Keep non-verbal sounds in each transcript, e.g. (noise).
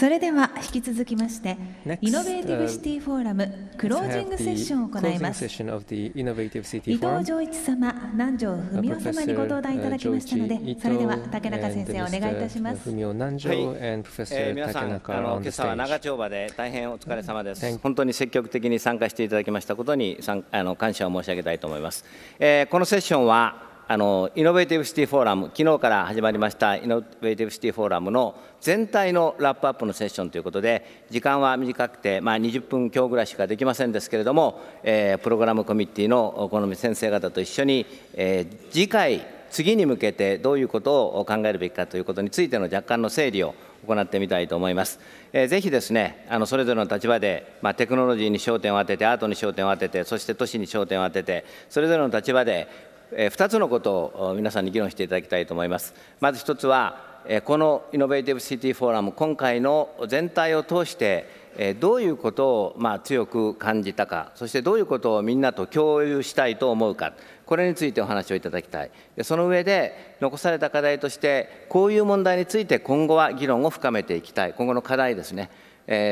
それでは引き続きまして、イノベーティブシティフォーラムクロージングセッションを行います。伊藤浄一様、南條文夫様にご登壇いただきましたので、それでは竹中先生お願いいたします。はい、えー、皆さん、あの今朝は長丁場で大変お疲れ様です。本当に積極的に参加していただきましたことにあの感謝を申し上げたいと思います。えー、このセッションはあのイノベーティブシティフォーラム昨日から始まりましたイノベーティブシティフォーラムの全体のラップアップのセッションということで時間は短くて、まあ、20分強ぐらいしかできませんですけれども、えー、プログラムコミッティの好み先生方と一緒に、えー、次回次に向けてどういうことを考えるべきかということについての若干の整理を行ってみたいと思います。えー、ぜひですね、あのそれぞれの立場で、まあ、テクノロジーに焦点を当てて、アートに焦点を当てて、そして都市に焦点を当てて、それぞれの立場で、2つのことを皆さんに議論していただきたいと思います。まず1つは、このイノベーティブ・シティ・フォーラム、今回の全体を通して、どういうことをまあ強く感じたか、そしてどういうことをみんなと共有したいと思うか、これについてお話をいただきたい、その上で残された課題として、こういう問題について今後は議論を深めていきたい、今後の課題ですね。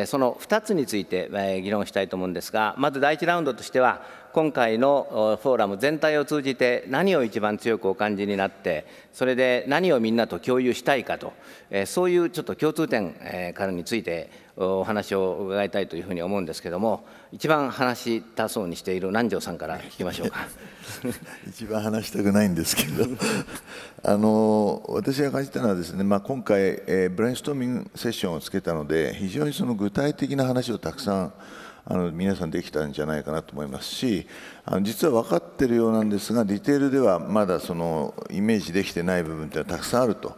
その2つについて議論したいと思うんですが、まず第1ラウンドとしては、今回のフォーラム全体を通じて何を一番強くお感じになってそれで何をみんなと共有したいかとそういうちょっと共通点からについてお話を伺いたいというふうに思うんですけども一番話したそうにしている南條さんから聞きましょうか (laughs) 一番話したくないんですけど (laughs) あの私が感じたのはですね、まあ、今回、えー、ブレインストーミングセッションをつけたので非常にその具体的な話をたくさんあの皆さんできたんじゃないかなと思いますしあの実は分かってるようなんですがディテールではまだそのイメージできてない部分っていうのはたくさんあると。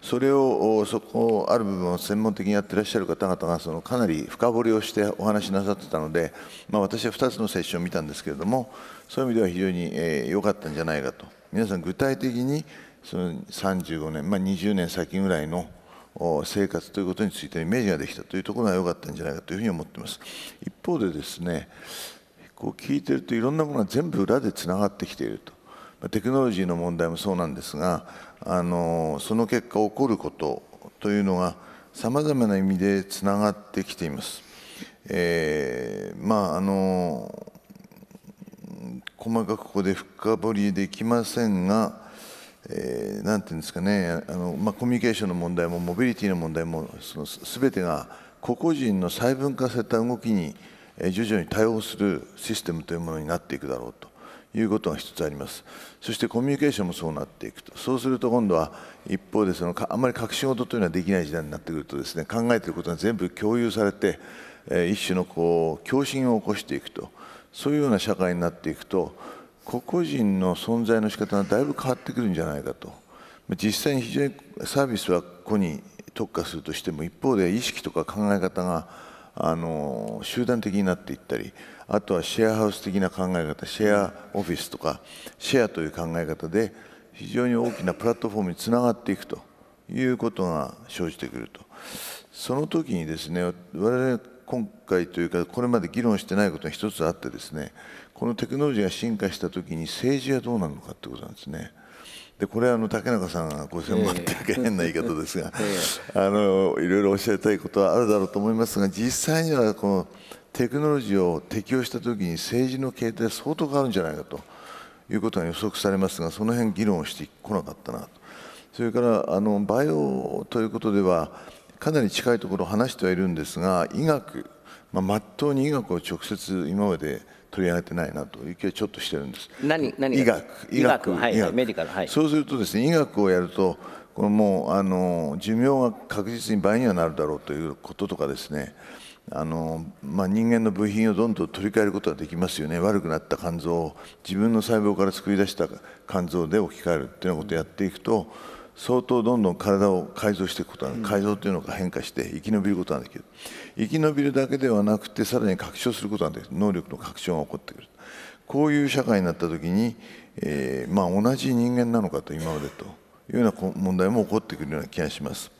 それをそこある部分を専門的にやってらっしゃる方々がそのかなり深掘りをしてお話しなさってたので、まあ、私は2つのセッションを見たんですけれどもそういう意味では非常に良、かったんじゃないかと皆さん具体的にその35年、まあ、20年先ぐらいの生活ということについてイメージができたというところが良かったんじゃないかというふうに思っています一方でですねこう聞いてるといろんなものが全部裏でつながってきているとテクノロジーの問題もそうなんですがあのその結果起こることというのがさまざまな意味でつながってきています。えー、まああの細かくここで深掘りできませんがえー、ていうんですかねあの、まあ、コミュニケーションの問題もモビリティの問題もその全てが個々人の細分化された動きに、え徐々に対応するシステムというものになっていくだろうということが一つありますそしてコミュニケーションもそうなっていくとそうすると今度は一方でそのあんまり隠し事というのはできない時代になってくるとですね考えていることが全部共有されて、え一種のこう共振を起こしていくとそういうような社会になっていくと個々人の存在の仕方がだいぶ変わってくるんじゃないかと実際に非常にサービスは個に特化するとしても一方で意識とか考え方があの集団的になっていったりあとはシェアハウス的な考え方シェアオフィスとかシェアという考え方で非常に大きなプラットフォームにつながっていくということが生じてくるとその時にですね我々今回というかこれまで議論してないことが一つあってですねこのテクノロジーが進化したときに政治はどうなるのかってことなんですね。でこれはあの竹中さんがご専門って変な言い方ですが、(laughs) あのいろいろおっしゃりたいことはあるだろうと思いますが実際にはこのテクノロジーを適用したときに政治の形態は相当変わるんじゃないかということが予測されますがその辺議論してこなかったなとそれからあのバイオということではかなり近いところを話してはいるんですが医学まあ、真っ当に医学を直接今まで取り上げてないなという気はちょっとしてるんです。何何医学医学医学医学、はい、メディカル、はい、そうするとですね医学をやるとこれもうあの寿命が確実に倍にはなるだろうということとかですねあの、まあ、人間の部品をどんどん取り替えることができますよね悪くなった肝臓を自分の細胞から作り出した肝臓で置き換えるっていうようなことをやっていくと。うん相当どんどん体を改造していくことが、うん、改造というのが変化して生き延びることができる生き延びるだけではなくてさらに拡張することができる能力の拡張が起こってくるこういう社会になった時に、えー、まあ、同じ人間なのかと今までというような問題も起こってくるような気がします。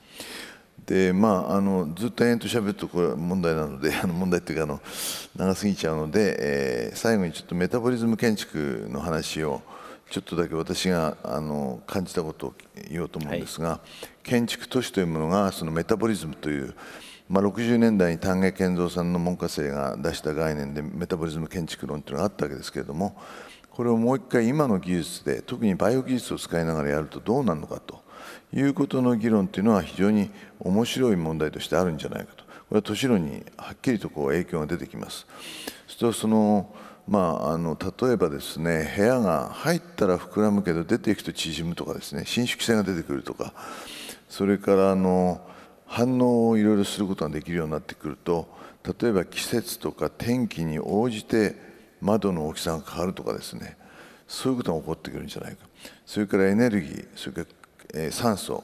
でまあ、あのずっと延々と喋るとこれは問題なのであの問題っていうかあの長すぎちゃうので、えー、最後にちょっとメタボリズム建築の話を、ちょっとだけ私があの感じたことを言おうと思うんですが、はい、建築都市というものがそのメタボリズムという、まあ、60年代に丹下健三さんの門下生が出した概念でメタボリズム建築論というのがあったわけですけれどもこれをもう一回今の技術で特にバイオ技術を使いながらやるとどうなるのかということの議論というのは非常に面白い問題としてあるんじゃないかとこれは都市論にはっきりとこう影響が出てきます。それとそのまあ、あの例えばですね部屋が入ったら膨らむけど出ていくと縮むとかですね伸縮性が出てくるとかそれからあの反応をいろいろすることができるようになってくると例えば季節とか天気に応じて窓の大きさが変わるとかですねそういうことが起こってくるんじゃないかそれからエネルギーそれから、え酸素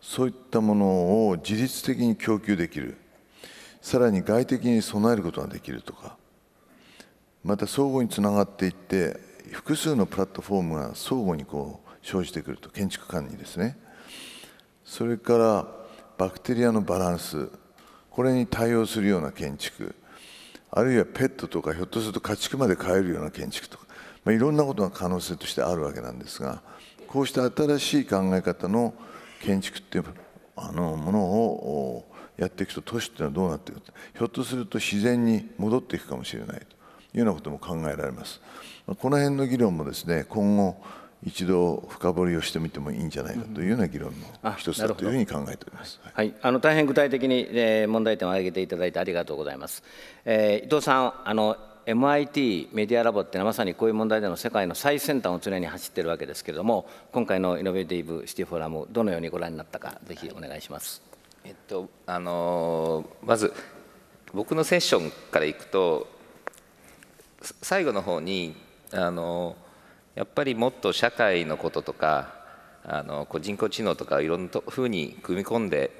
そういったものを自律的に供給できるさらに外的に備えることができるとか。また相互につながっていって複数のプラットフォームが相互にこう生じてくると建築間にですねそれからバクテリアのバランスこれに対応するような建築あるいはペットとかひょっとすると家畜まで飼えるような建築とか、まあ、いろんなことが可能性としてあるわけなんですがこうした新しい考え方の建築っていうあのものをやっていくと都市っていうのはどうなっていくかひょっとすると自然に戻っていくかもしれないと。いうようなことも考えられます。この辺の議論もですね今後一度深掘りをしてみてもいいんじゃないかというような議論の一つだというふうに考えております、はい、あの大変具体的に、えー、問題点を挙げていただいてありがとうございます、えー、伊藤さんあの MIT メディアラボっていうのはまさにこういう問題での世界の最先端を常に走っているわけですけれども今回のイノベーティブシティフォーラムどのようにご覧になったかぜひお願いします、えっとあのまず僕のセッションからいくと最後の方にあのやっぱりもっと社会のこととかあのこう人工知能とかいろんなふうに組み込んで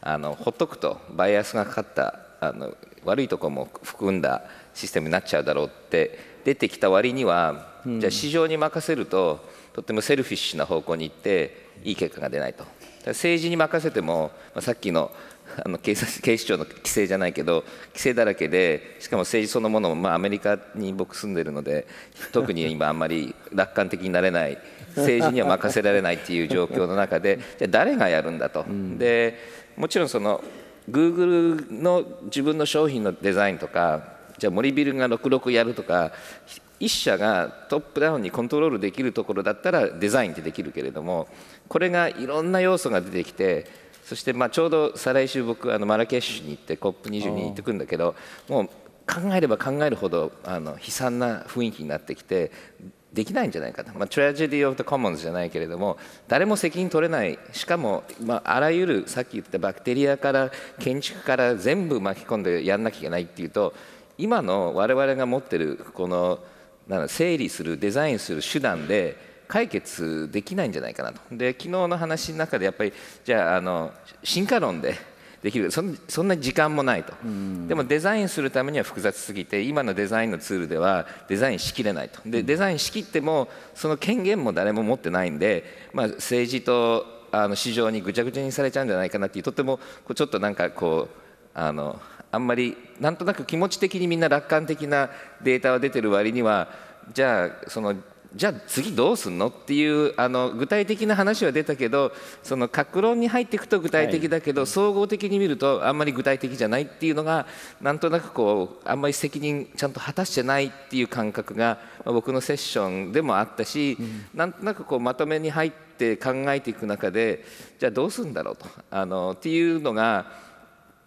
あのほっとくとバイアスがかかったあの悪いとこも含んだシステムになっちゃうだろうって出てきた割には、じゃあ市場に任せるととってもセルフィッシュな方向に行っていい結果が出ないと政治に任せても、まあ、さっきの (laughs) あの警察警視庁の規制じゃないけど規制だらけでしかも政治そのものも、まあ、アメリカに僕住んでるので特に今あんまり楽観的になれない政治には任せられないっていう状況の中でじゃ誰がやるんだと。うん、でもちろんそのグーグルの自分の商品のデザインとかじゃあ森ビルが66やるとか1社がトップダウンにコントロールできるところだったらデザインってできるけれどもこれがいろんな要素が出てきてそしてまあちょうど再来週僕あのマラケシュに行って COP22 に行ってくるんだけどもう考えれば考えるほどあの悲惨な雰囲気になってきてできないんじゃないかと、まあ、トラジェディ・オブ・ザ・コモンズじゃないけれども誰も責任取れないしかも、まあ、あらゆるさっき言ったバクテリアから建築から全部巻き込んでやんなきゃいけないっていうと今の我々が持ってるこの整理するデザインする手段で解決できないんじゃないかなとで昨日の話の中でやっぱりじゃああの進化論で (laughs) できるそそんな時間もないと、でもデザインするためには複雑すぎて今のデザインのツールではデザインしきれないとでデザインしきってもその権限も誰も持ってないんで、まあ、政治とあの市場にぐちゃぐちゃにされちゃうんじゃないかなっていうとてもこうちょっとなんかこうあのあんまりなんとなく気持ち的にみんな楽観的なデータは出てる割にはじゃあそのじゃあ次どうすんのっていうあの具体的な話は出たけどその格論に入っていくと具体的だけど、はい、総合的に見るとあんまり具体的じゃないっていうのがなんとなくこうあんまり責任ちゃんと果たしてないっていう感覚が、まあ、僕のセッションでもあったし、うん、なんとなくこうまとめに入って考えていく中でじゃあどうするんだろうとあのっていうのが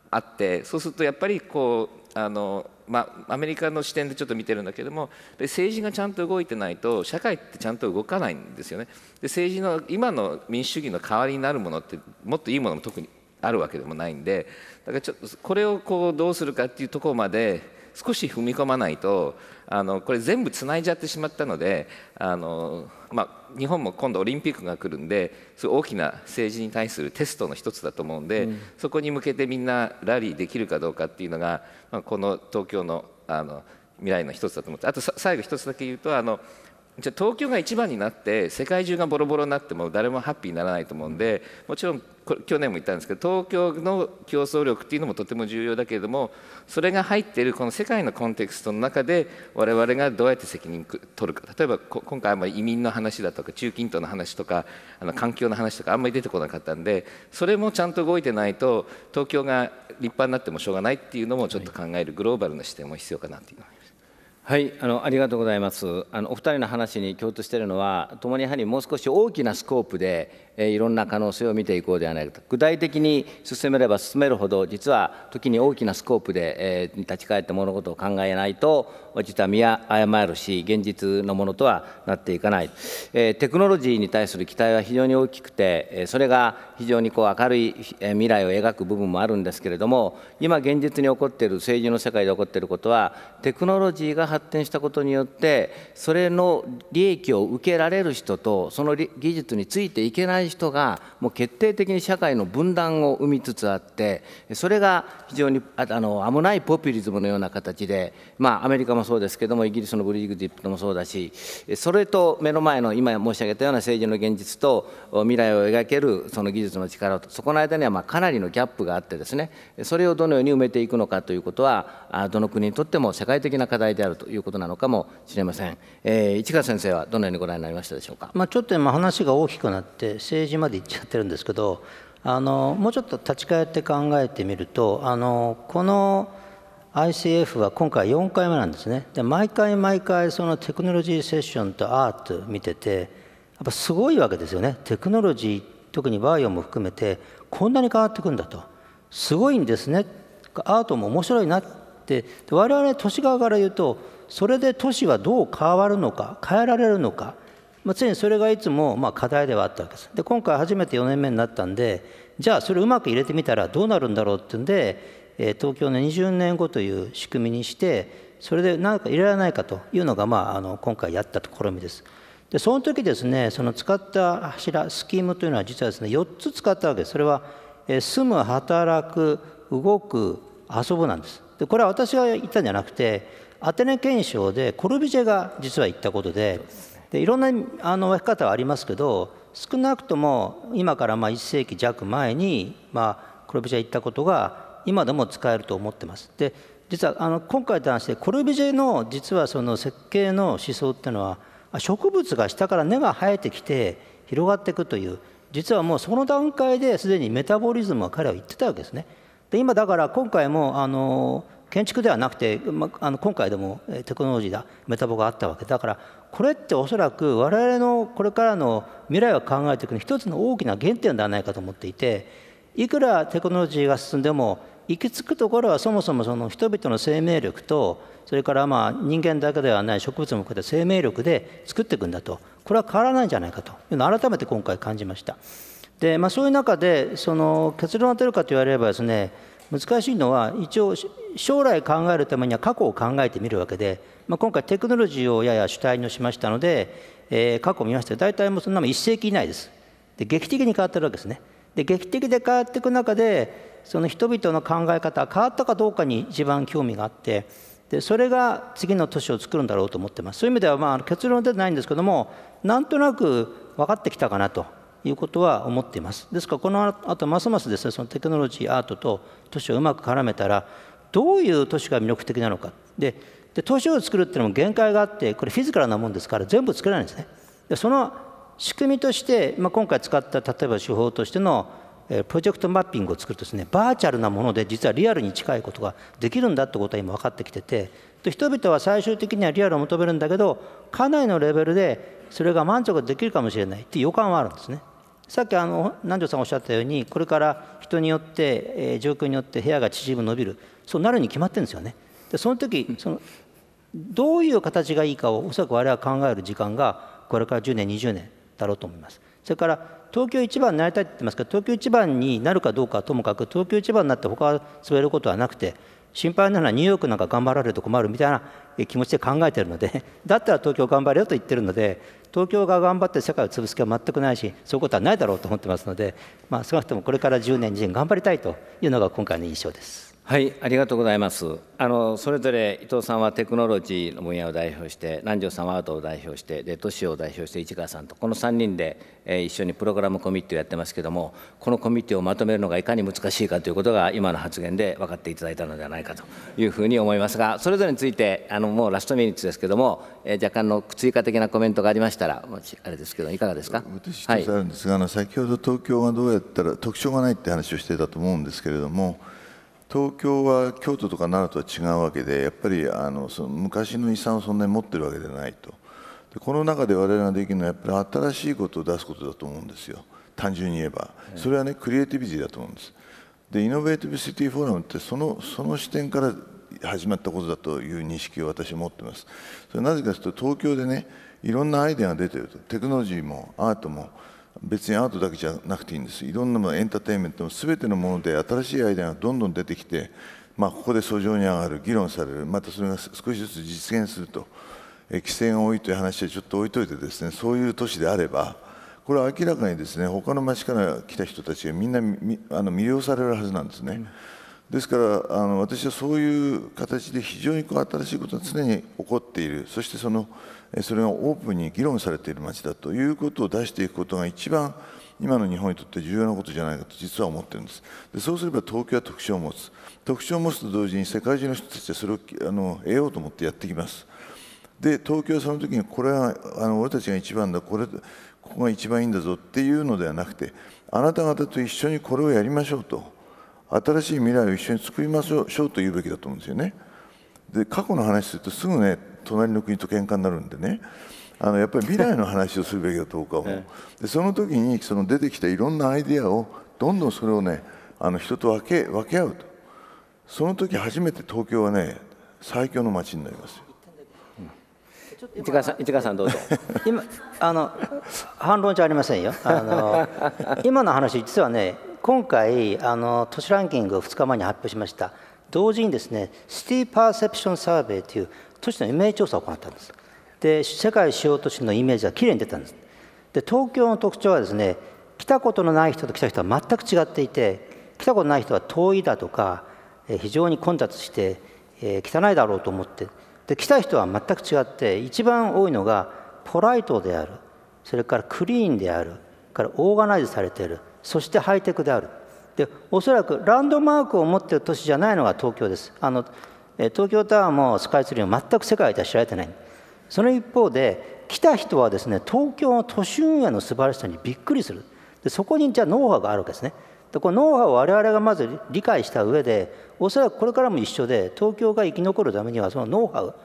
あってそうするとやっぱりこうあの、まアメリカの視点でちょっと見てるんだけどもで政治がちゃんと動いてないと社会ってちゃんと動かないんですよねで政治の今の民主主義の代わりになるものってもっといいものも特にあるわけでもないんでだからちょっとこれをこうどうするかっていうところまで少し踏み込まないとあのこれ全部つないじゃってしまったのであの、まあ、日本も今度オリンピックが来るんでそ大きな政治に対するテストの一つだと思うんで、うん、そこに向けてみんなラリーできるかどうかっていうのが、まあ、この東京のあの未来の一つだと思ってあと最後一つだけ言うとあのじゃ東京が一番になって世界中がボロボロになっても誰もハッピーにならないと思うんでもちろん去年も言ったんですけど東京の競争力っていうのもとても重要だけれどもそれが入っているこの世界のコンテクストの中で我々がどうやって責任取るか例えば今回あんまり移民の話だとか中近東の話とかあの環境の話とかあんまり出てこなかったんでそれもちゃんと動いてないと東京が立派になってもしょうがないっていうのもちょっと考えるグローバルな視点も必要かなっていうのは。はい、あのありがとうございます。あのお二人の話に共通しているのは、ともにやはりもう少し大きなスコープで、えー、いろんな可能性を見ていこうではないかと。具体的に進めれば進めるほど、実は時に大きなスコープで、えー、立ち返って物事を考えないと、落ちたみや誤るし、現実のものとはなっていかない、えテクノロジーに対する期待は非常に大きくて、それが非常にこう明るい未来を描く部分もあるんですけれども、今、現実に起こっている、政治の世界で起こっていることは、テクノロジーが発展したことによって、それの利益を受けられる人と、その技術についていけない人が、もう決定的に社会の分断を生みつつあって、それが非常にあの危ないポピュリズムのような形で、まあ、アメリカもそうですけどもイギリスのブリグディットもそうだしそれと目の前の今申し上げたような政治の現実と未来を描けるその技術の力とそこの間にはまかなりのギャップがあってですねそれをどのように埋めていくのかということはどの国にとっても世界的な課題であるということなのかもしれません、えー、市川先生はどのようにご覧になりましたでしょうか、まあ、ちょっと今話が大きくなって政治まで行っちゃってるんですけどあのもうちょっと立ち返って考えてみるとあのこの ICF は今回4回目なんですねで毎回毎回そのテクノロジーセッションとアート見ててやっぱすごいわけですよねテクノロジー特にバイオも含めてこんなに変わってくんだとすごいんですねアートも面白いなって我々都市側から言うとそれで都市はどう変わるのか変えられるのか、まあ、常にそれがいつもまあ課題ではあったわけですで今回初めて4年目になったんでじゃあそれうまく入れてみたらどうなるんだろうっていうんでえ東京の20年後という仕組みにしてそれで何か入れられないかというのが、まあ、あの今回やった試みです。でその時ですねその使った柱スキームというのは実はですね4つ使ったわけですそれは、え住む働く動く遊ぶなんですでこれは私が言ったんじゃなくてアテネ憲章でコルビジェが実は言ったことででいろんなあの分け方はありますけど少なくとも今からま1世紀弱前に、まあ、コルビジェが言ったことが今でも使えると思ってます。で実はあの今回と話してコルビジェの実はその設計の思想っていうのは植物が下から根が生えてきて広がっていくという実はもうその段階ですでにメタボリズムは彼は言ってたわけですね。で今だから今回もあの建築ではなくて、まあ、の今回でもテクノロジーだメタボがあったわけだからこれっておそらく我々のこれからの未来を考えていくの一つの大きな原点ではないかと思っていていくらテクノロジーが進んでも行き着くところはそもそもその人々の生命力とそれからまあ人間だけではない植物も含めた生命力で作っていくんだとこれは変わらないんじゃないかというのを改めて今回感じましたで、まあ、そういう中でその結論を当てるかと言われればですね難しいのは一応将来考えるためには過去を考えてみるわけで、まあ、今回テクノロジーをやや主体にしましたので、えー、過去を見ました大体もうそんなも1世紀以内ですで劇的に変わってるわけですねで劇的で変わっていく中でその人々の考え方が変わったかどうかに一番興味があってでそれが次の都市を作るんだろうと思ってますそういう意味ではまあ結論でてないんですけどもなんとなく分かってきたかなということは思っていますですからこのあとますますですねそのテクノロジーアートと都市をうまく絡めたらどういう都市が魅力的なのかでで都市を作るっていうのも限界があってこれフィジカルなもんですから全部作れないんですねでその仕組みとして、まあ、今回使った例えば手法としてのプロジェクトマッピングを作るとですねバーチャルなもので実はリアルに近いことができるんだってことは今分かってきててで人々は最終的にはリアルを求めるんだけどかなりのレベルでそれが満足できるかもしれないっていう予感はあるんですね。さっきあの南條さんおっしゃったようにこれから人によって、えー、状況によって部屋が縮む伸びるそうなるに決まってるんですよね。でその時そのどういう形がいいかをおそらく我々は考える時間がこれから10年20年だろうと思います。それから東京一番になりたいって言ってますけど東京一番になるかどうかはともかく東京一番になって他は潰ることはなくて心配なのはニューヨークなんか頑張られると困るみたいな気持ちで考えてるので (laughs) だったら東京頑張れよと言ってるので東京が頑張って世界を潰す気は全くないしそういうことはないだろうと思ってますので、まあ、少なくともこれから10年年頑張りたいというのが今回の印象です。はい、ありがとうございます。あのそれぞれ伊藤さんはテクノロジーの分野を代表して、南條さんはアートを代表して、で都市を代表して市川さんとこの3人で、えー、一緒にプログラムコミッティをやってますけども、このコミッティをまとめるのがいかに難しいかということが今の発言で分かっていただいたのではないかというふうに思いますが、それぞれについてあのもうラストミニッツですけども、えー、若干の追加的なコメントがありましたら、もしあれですけどいかがですか。私一つあるんですが、はい、あの先ほど東京がどうやったら特徴がないって話をしてたと思うんですけれども。東京は京都とか奈良とは違うわけでやっぱりあのその昔の遺産をそんなに持ってるわけではないとでこの中で我々ができるのはやっぱり新しいことを出すことだと思うんですよ単純に言えばそれはねクリエイティビティだと思うんですでイノベーティブシティフォーラムってそのその視点から始まったことだという認識を私は持ってますそれなぜかというと東京でねいろんなアイデアが出てるとテクノロジーもアートも別にアートだけじゃなくていいんですいろんなものエンターテインメントも全てのもので新しいアイデアがどんどん出てきて、まあ、ここで訴状に上がる議論されるまたそれが少しずつ実現すると規制が多いという話はちょっと置いといてですねそういう都市であればこれは明らかにですね他の町から来た人たちがみんなあの魅了されるはずなんですね。ですからあの私はそういう形で非常にこう新しいことが常に起こっているそしてそのそれがオープンに議論されている街だということを出していくことが一番今の日本にとって重要なことじゃないかと実は思ってるんですでそうすれば東京は特徴を持つ特徴を持つと同時に世界中の人たちはそれをあの得ようと思ってやってきますで東京はその時にこれはあの俺たちが一番だこれここが一番いいんだぞっていうのではなくてあなた方と一緒にこれをやりましょうと新しい未来を一緒に作りましょうと言うべきだと思うんですよねで過去の話するとすぐね隣の国と喧嘩になるんでねあのやっぱり未来の話をするべきだとは思う、でその時にその出てきたいろんなアイデアをどんどんそれをねあの人と分け分け合うとその時初めて東京はね最強の街になりますよ市川さん市川さんどうぞ (laughs) 今あの反論じゃありませんよあの (laughs) 今の話実はね今回あの都市ランキングを2日前に発表しました同時にですねシティパーセプションサーベイという都市のイメージ調査を行ったんですで世界主要都市のイメージがきれいに出たんですで東京の特徴はですね来たことのない人と来た人は全く違っていて来たことない人は遠いだとか非常に混雑して、えー、汚いだろうと思ってで来た人は全く違って一番多いのがポライトであるそれからクリーンであるからオーガナイズされているそしてハイテクであるでおそらくランドマークを持っている都市じゃないのが東京ですあの東京タワーもスカイツリーも全く世界では知られてないその一方で来た人はですね東京の都市運営の素晴らしさにびっくりするでそこにじゃあノウハウがあるわけですねでこのノウハウを我々がまず理解した上でおそらくこれからも一緒で東京が生き残るためにはそのノウハウ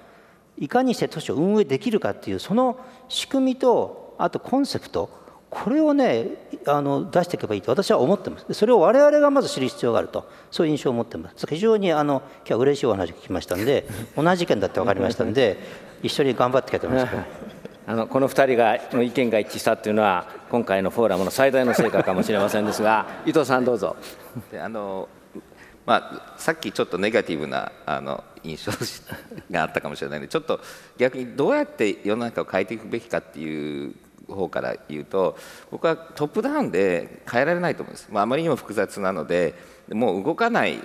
いかにして都市を運営できるかっていうその仕組みとあとコンセプトこれをねあの出していけばいいと私は思ってますそれを我々がまず知る必要があるとそういう印象を持ってます非常にあの今日は嬉しいお話を聞きましたんで (laughs) 同じ意見だって分かりましたんで一緒に頑張ってきます (laughs) あのこの2人がの意見が一致したというのは今回のフォーラムの最大の成果かもしれませんですが (laughs) 伊藤さんどうぞ。あのまあ、さっきちょっとネガティブなあの印象があったかもしれないのでちょっと逆にどうやって世の中を変えていくべきかっていう方から言うと僕はトップダウンで変えられないと思うんです、まあ、あまりにも複雑なのでもう動かない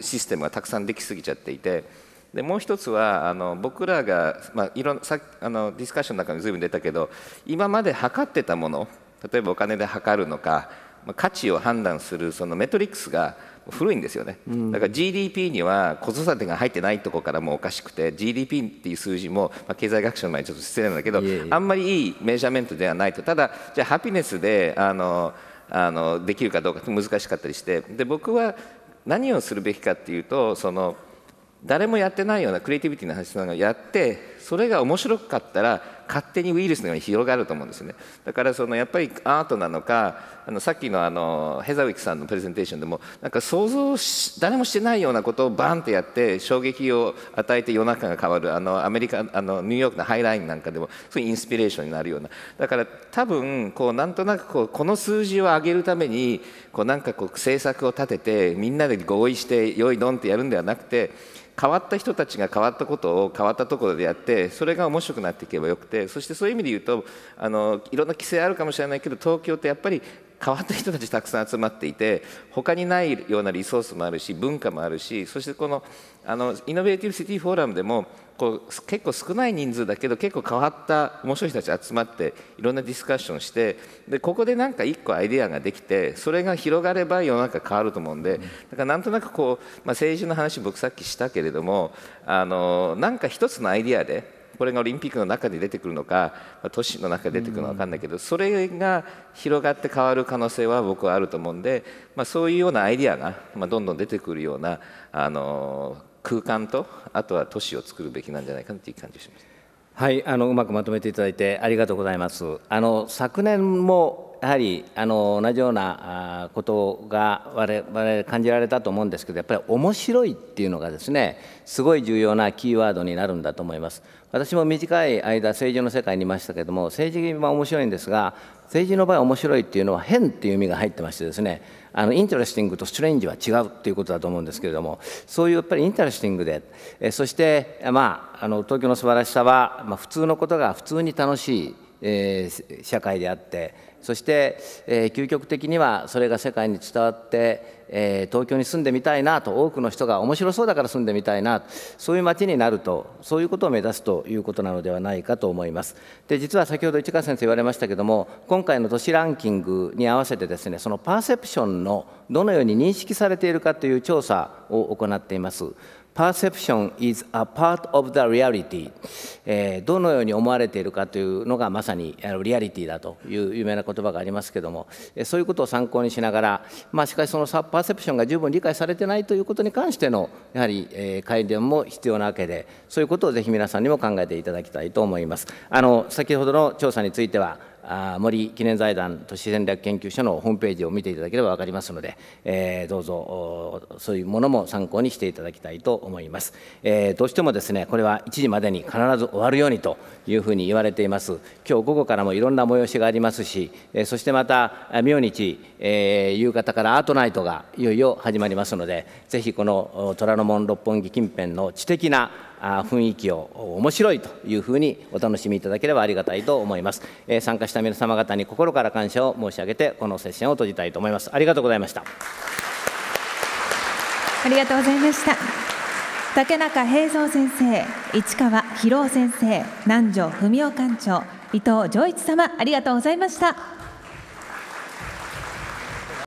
システムがたくさんできすぎちゃっていてでもう一つはあの僕らが、まあ、いろんさあのディスカッションの中に随分出たけど今まで測ってたもの例えばお金で測るのか、ま価値を判断するそのメトリックスが古いんですよね、うん、だから GDP には子育てが入ってないとこからもおかしくて GDP っていう数字も、まあ、経済学者の前にちょっと失礼なんだけどあんまりいいメジャーメントではないとただじゃあハピネスであのあのできるかどうかって難しかったりしてで僕は何をするべきかっていうとその誰もやってないようなクリエイティビティの発想のをやってそれが面白かったら勝手にウイルスのように広がると思うんですよねだからそのやっぱりアートなのかあのさっきのあのヘザウィックさんのプレゼンテーションでもなんか想像し誰もしてないようなことをバンってやって衝撃を与えて世の中が変わるあのアメリカあのニューヨークのハイラインなんかでもそういうインスピレーションになるようなだから多分こうなんとなくこうこの数字を上げるためにこうなんかこう政策を立ててみんなで合意してよいどんってやるんではなくて変わった人たちが変わったことを変わったところでやってそれが面白くなっていけばよくてそしてそういう意味で言うとあのいろんな規制あるかもしれないけど東京ってやっぱり変わった人たちたくさん集まっていて他にないようなリソースもあるし文化もあるしそしてこのあのイノベーティブ・シティ・フォーラムでもこう結構少ない人数だけど結構変わった面白い人たち集まっていろんなディスカッションしてでここで何か一個アイデアができてそれが広がれば世の中変わると思うんでだからなんとなくこう、まあ、政治の話僕さっきしたけれどもあのなんか一つのアイデアでこれがオリンピックの中で出てくるのか、まあ、都市の中で出てくるのか分かんないけど、それが広がって変わる可能性は僕はあると思うんで、まあ、そういうようなアイディアが、まあ、どんどん出てくるようなあの空間とあとは都市を作るべきなんじゃないかなという感じがします。はい、あのうまくまとめていただいてありがとうございます。あの昨年もやはりあの同じようなことが我々感じられたと思うんですけどやっぱり面白いっていうのがですねすごい重要なキーワードになるんだと思います私も短い間政治の世界にいましたけども政治は面白いんですが政治の場合面白いっていうのは変っていう意味が入ってましてですねあのインタラスティングとストレンジは違うっていうことだと思うんですけれどもそういうやっぱりインタラスティングでえそしてまああの東京の素晴らしさは、まあ、普通のことが普通に楽しい、えー、社会であってそして、えー、究極的にはそれが世界に伝わって、えー、東京に住んでみたいなと多くの人が面白そうだから住んでみたいなそういう街になるとそういうことを目指すということなのではないかと思いますで実は先ほど市川先生言われましたけども今回の都市ランキングに合わせてですねそのパーセプションのどのように認識されているかという調査を行っていますパーセプション i s a part of the reality、えー、どのように思われているかというのがまさにリアリティだという有名な言葉がありますけどもそういうことを参考にしながら、まあ、しかしそのパーセプションが十分理解されてないということに関してのやはり、えー、改善も必要なわけでそういうことをぜひ皆さんにも考えていただきたいと思います。あの先ほどの調査については森記念財団都市戦略研究所のホームページを見ていただければ分かりますので、えー、どうぞそういうものも参考にしていただきたいと思います、えー、どうしてもですねこれは1時までに必ず終わるようにというふうに言われています今日午後からもいろんな催しがありますし、えー、そしてまた明日、えー、夕方からアートナイトがいよいよ始まりますのでぜひこの虎ノ門六本木近辺の知的な雰囲気を面白いというふうにお楽しみいただければありがたいと思います、え参加した皆様方に心から感謝を申し上げてこのセッションを閉じたいと思いますありがとうございましたありがとうございました竹中平蔵先生市川博夫先生南條文夫館長伊藤上一様ありがとうございました